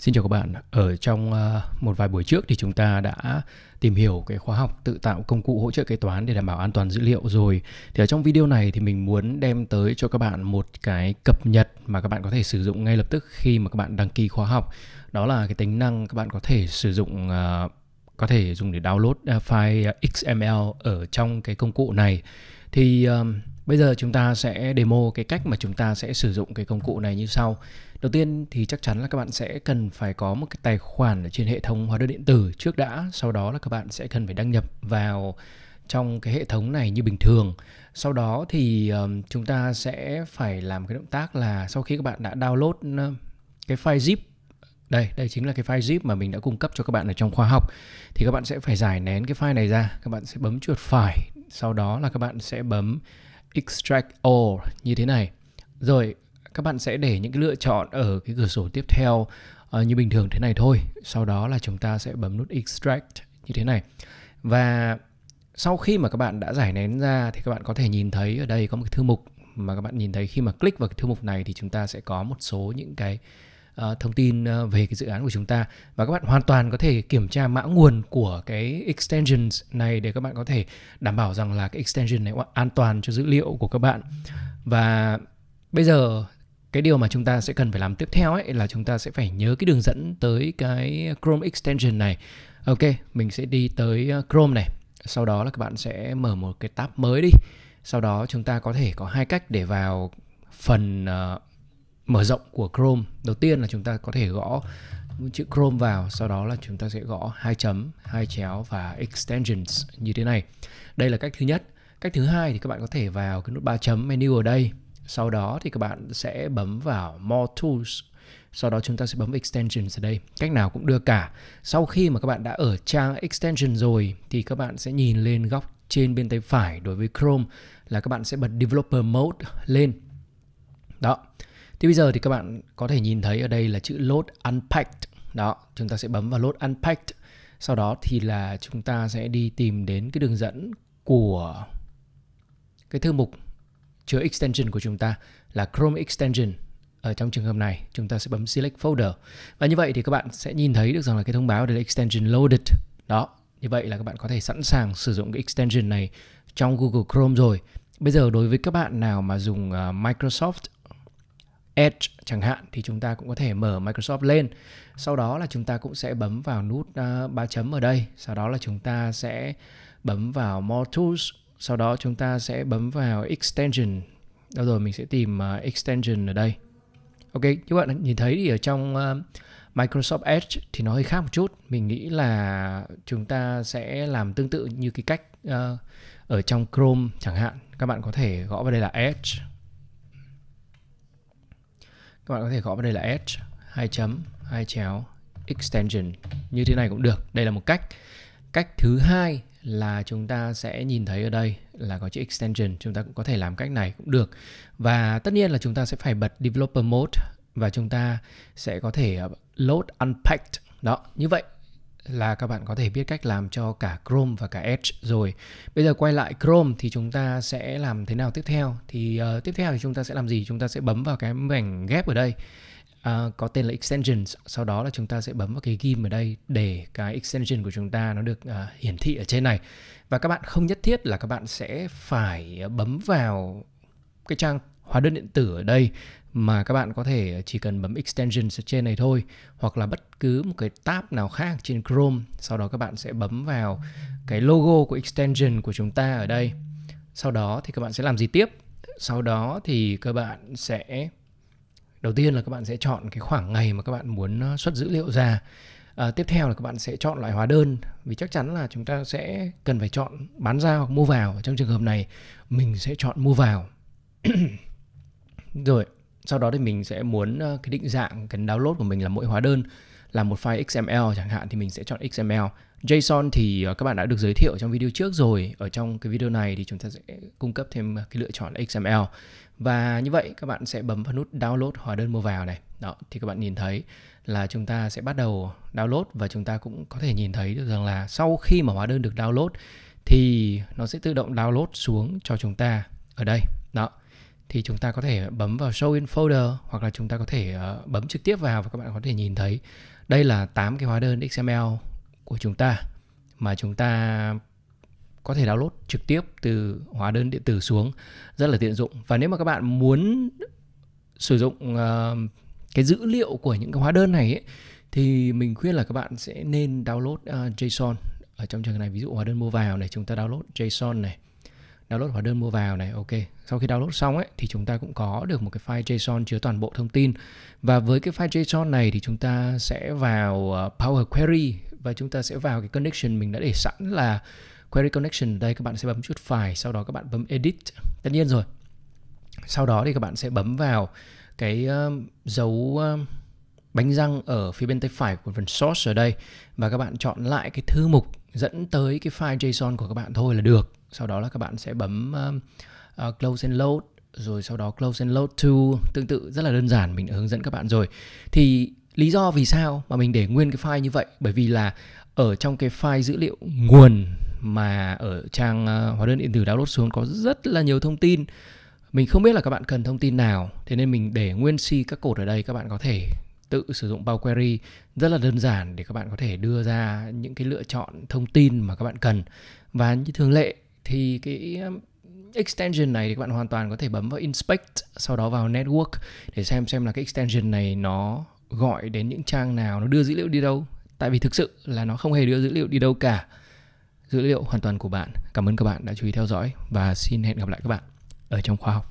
Xin chào các bạn, ở trong ờ, một vài buổi trước thì chúng ta đã tìm hiểu cái khóa học tự tạo công cụ hỗ trợ kế toán để đảm bảo an toàn dữ liệu rồi. Thì ở trong video này thì mình muốn đem tới cho các bạn một cái cập nhật mà các bạn có thể sử dụng ngay lập tức khi mà các bạn đăng ký khóa học. Đó là cái tính năng các bạn có thể sử dụng ờ, có thể dùng để download ờ, file XML ở trong cái công cụ này thì um, bây giờ chúng ta sẽ demo cái cách mà chúng ta sẽ sử dụng cái công cụ này như sau đầu tiên thì chắc chắn là các bạn sẽ cần phải có một cái tài khoản ở trên hệ thống hóa đơn điện tử trước đã sau đó là các bạn sẽ cần phải đăng nhập vào trong cái hệ thống này như bình thường sau đó thì um, chúng ta sẽ phải làm cái động tác là sau khi các bạn đã download cái file zip đây đây chính là cái file zip mà mình đã cung cấp cho các bạn ở trong khóa học thì các bạn sẽ phải giải nén cái file này ra các bạn sẽ bấm chuột phải sau đó là các bạn sẽ bấm extract all như thế này rồi các bạn sẽ để những cái lựa chọn ở cái cửa sổ tiếp theo uh, như bình thường thế này thôi sau đó là chúng ta sẽ bấm nút extract như thế này và sau khi mà các bạn đã giải nén ra thì các bạn có thể nhìn thấy ở đây có một cái thư mục mà các bạn nhìn thấy khi mà click vào cái thư mục này thì chúng ta sẽ có một số những cái Ờ, thông tin ờ, về cái dự án của chúng ta và các bạn hoàn toàn có thể kiểm tra mã nguồn của cái extensions này để các bạn có thể đảm bảo rằng là cái extension này an toàn cho dữ liệu của các bạn và bây giờ cái điều mà chúng ta sẽ cần phải làm tiếp theo ấy là chúng ta sẽ phải nhớ cái đường dẫn tới cái Chrome extension này. Ok, mình sẽ đi tới ờ, Chrome này. Sau đó là các bạn sẽ mở một cái tab mới đi. Sau đó chúng ta có thể có hai cách để vào phần uh, mở rộng của Chrome. Đầu tiên là chúng ta có thể gõ chữ Chrome vào, sau đó là chúng ta sẽ gõ hai chấm, hai chéo và extensions như thế này. Đây là cách thứ nhất. Cách thứ hai thì các bạn có thể vào cái nút ba chấm menu ở đây. Sau đó thì các bạn sẽ bấm vào More Tools. Sau đó chúng ta sẽ bấm Extensions ở đây. Cách nào cũng được cả. Sau khi mà các bạn đã ở trang Extension rồi thì các bạn sẽ nhìn lên góc trên bên tay phải đối với Chrome là các bạn sẽ bật Developer Mode lên. Đó. Thì bây giờ thì các bạn có thể nhìn thấy ở đây là chữ load unpacked. Đó, chúng ta sẽ bấm vào load unpacked. Sau đó thì là chúng ta sẽ đi tìm đến cái đường dẫn của cái thư mục chứa extension của chúng ta là Chrome extension. Ở trong trường hợp này, chúng ta sẽ bấm select folder. Và như vậy thì các bạn sẽ nhìn thấy được rằng là cái thông báo đây là extension loaded. Đó, như vậy là các bạn có thể sẵn sàng sử dụng cái extension này trong Google Chrome rồi. Bây giờ đối với các bạn nào mà dùng ờ, Microsoft Edge chẳng hạn thì chúng ta cũng có thể mở Microsoft lên. Sau đó là chúng ta cũng sẽ bấm vào nút à, ba chấm ở đây, sau đó là chúng ta sẽ bấm vào More Tools, sau đó chúng ta sẽ bấm vào Extension. Đâu rồi mình sẽ tìm à, Extension ở đây. Ok, các bạn nhìn thấy thì ở trong à, Microsoft Edge thì nó hơi khác một chút. Mình nghĩ là chúng ta sẽ làm tương tự như cái cách ở trong Chrome chẳng hạn. Các bạn có thể gõ vào đây là Edge các bạn có thể gõ vào đây là edge hai chấm hai chéo extension như thế này cũng được đây là một cách cách thứ hai là chúng ta sẽ nhìn thấy ở đây là có chữ extension chúng ta cũng có thể làm cách này cũng được và tất nhiên là chúng ta sẽ phải bật developer mode và chúng ta sẽ có thể ờ, load unpacked đó như vậy là các bạn có thể biết cách làm cho cả Chrome và cả Edge rồi. Bây giờ quay lại Chrome thì chúng ta sẽ làm thế nào tiếp theo? Thì uh, tiếp theo thì chúng ta sẽ làm gì? Chúng ta sẽ bấm vào cái mảnh ghép ở đây. Uh, có tên là extensions sau đó là chúng ta sẽ bấm vào cái ghim ở đây để cái extension của chúng ta nó được uh, hiển thị ở trên này và các bạn không nhất thiết là các bạn sẽ phải bấm vào cái trang hóa đơn điện tử ở đây mà các bạn có thể chỉ cần bấm extension ở trên này thôi hoặc là bất cứ một cái tab nào khác trên Chrome sau đó các bạn sẽ bấm vào cái logo của extension của chúng ta ở đây sau đó thì các bạn sẽ làm gì tiếp sau đó thì các bạn sẽ đầu tiên là các bạn sẽ chọn cái khoảng ngày mà các bạn muốn ờ, xuất dữ liệu ra à, tiếp theo là các bạn sẽ chọn loại hóa đơn vì chắc chắn là chúng ta sẽ cần phải chọn bán ra hoặc mua vào trong trường hợp này mình sẽ chọn mua vào rồi sau đó thì mình sẽ muốn ờ, cái định dạng cần download của mình là mỗi hóa đơn là một file XML chẳng hạn thì mình sẽ chọn XML. JSON thì ờ, các bạn đã được giới thiệu trong video trước rồi. Ở trong cái video này thì chúng ta sẽ cung cấp thêm cái lựa chọn là XML. Và như vậy các bạn sẽ bấm vào nút download hóa đơn mua vào này. Đó thì các bạn nhìn thấy là chúng ta sẽ bắt đầu download và chúng ta cũng có thể nhìn thấy được rằng là sau khi mà hóa đơn được download thì nó sẽ tự động download xuống cho chúng ta ở đây. Đó thì chúng ta có thể bấm vào show in folder hoặc là chúng ta có thể ờ, bấm trực tiếp vào và các bạn có thể nhìn thấy đây là 8 cái hóa đơn XML của chúng ta mà chúng ta có thể download trực tiếp từ hóa đơn điện tử xuống rất là tiện dụng và nếu mà các bạn muốn sử dụng uh, cái dữ liệu của những cái hóa đơn này ấy, thì mình khuyên là các bạn sẽ nên download uh, JSON ở trong trường này ví dụ hóa đơn mua vào này chúng ta download JSON này download hóa đơn mua vào này ok sau khi download xong ấy thì chúng ta cũng có được một cái file JSON chứa toàn bộ thông tin và với cái file JSON này thì chúng ta sẽ vào ờ, Power Query và chúng ta sẽ vào cái connection mình đã để sẵn là query connection đây các bạn sẽ bấm chuột phải sau đó các bạn bấm edit tất nhiên rồi sau đó thì các bạn sẽ bấm vào cái ờ, dấu ờ, bánh răng ở phía bên tay phải của phần source ở đây và các bạn chọn lại cái thư mục dẫn tới cái file JSON của các bạn thôi là được sau đó là các bạn sẽ bấm uh, uh, close and load rồi sau đó close and load to tương tự rất là đơn giản mình đã hướng dẫn các bạn rồi thì lý do vì sao mà mình để nguyên cái file như vậy bởi vì là ở trong cái file dữ liệu nguồn mà ở trang uh, hóa đơn điện tử download xuống có rất là nhiều thông tin mình không biết là các bạn cần thông tin nào thế nên mình để nguyên si các cột ở đây các bạn có thể tự sử dụng bao query rất là đơn giản để các bạn có thể đưa ra những cái lựa chọn thông tin mà các bạn cần và như thường lệ thì cái um, extension này thì các bạn hoàn toàn có thể bấm vào inspect sau đó vào network để xem xem là cái extension này nó gọi đến những trang nào nó đưa dữ liệu đi đâu tại vì thực sự là nó không hề đưa dữ liệu đi đâu cả dữ liệu hoàn toàn của bạn cảm ơn các bạn đã chú ý theo dõi và xin hẹn gặp lại các bạn ở trong khoa học